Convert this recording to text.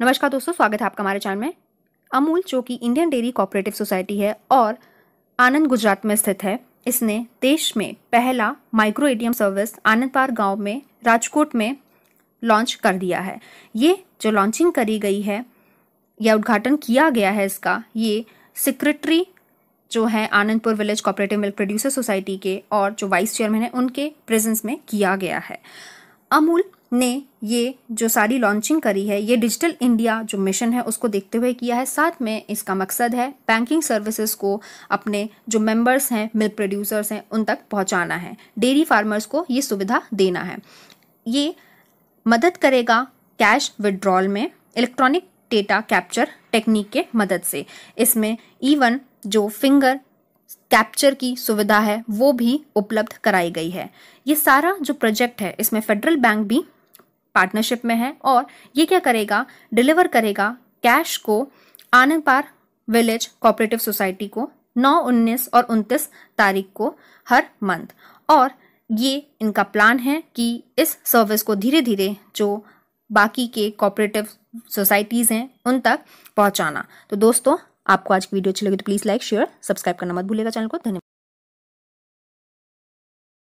नमस्कार दोस्तों स्वागत है आपका हमारे चैनल में अमूल जो कि इंडियन डेयरी कोऑपरेटिव सोसाइटी है और आनंद गुजरात में स्थित है इसने देश में पहला माइक्रो एटीएम सर्विस आनंदपार गांव में राजकोट में लॉन्च कर दिया है ये जो लॉन्चिंग करी गई है या उद्घाटन किया गया है इसका ये सेक्रेटरी जो है Anandpur village cooperative milk producer society के और जो वाइस चेयरमैन है उनके प्रेजेंस में किया गया है अमूल ने ये जो सारी लॉन्चिंग करी है ये डिजिटल इंडिया जो मिशन है उसको देखते हुए किया है साथ में इसका मकसद है बैंकिंग सर्विसेज को अपने जो मेंबर्स हैं मिल्क प्रोड्यूसर्स हैं उन तक पहुंचाना है डेयरी फार्मर्स को ये सुविधा देना है ये मदद करेगा कैश विड्रॉल में इलेक्ट्रॉनिक डेटा कैप्चर टेक्निक के मदद से इसमें इवन जो फिंगर कैप्चर की सुविधा है वो भी उपलब्ध कराई गई है ये सारा जो प्रोजेक्ट है इसमें फेडरल बैंक भी पार्टनरशिप में है और ये क्या करेगा डिलीवर करेगा कैश को Anandpar village cooperative society को 9, 19 और 29 तारीख को हर मंथ और ये इनका प्लान है कि इस सर्विस को धीरे धीरे जो बाकी के कोऑपरेटिव सोसाइटीज़ हैं उन तक पहुंचाना तो दोस्तों आपको आज की वीडियो अच्छी लगी तो प्लीज़ लाइक शेयर सब्सक्राइब करना मत भूलेगा चैनल को धन्यवाद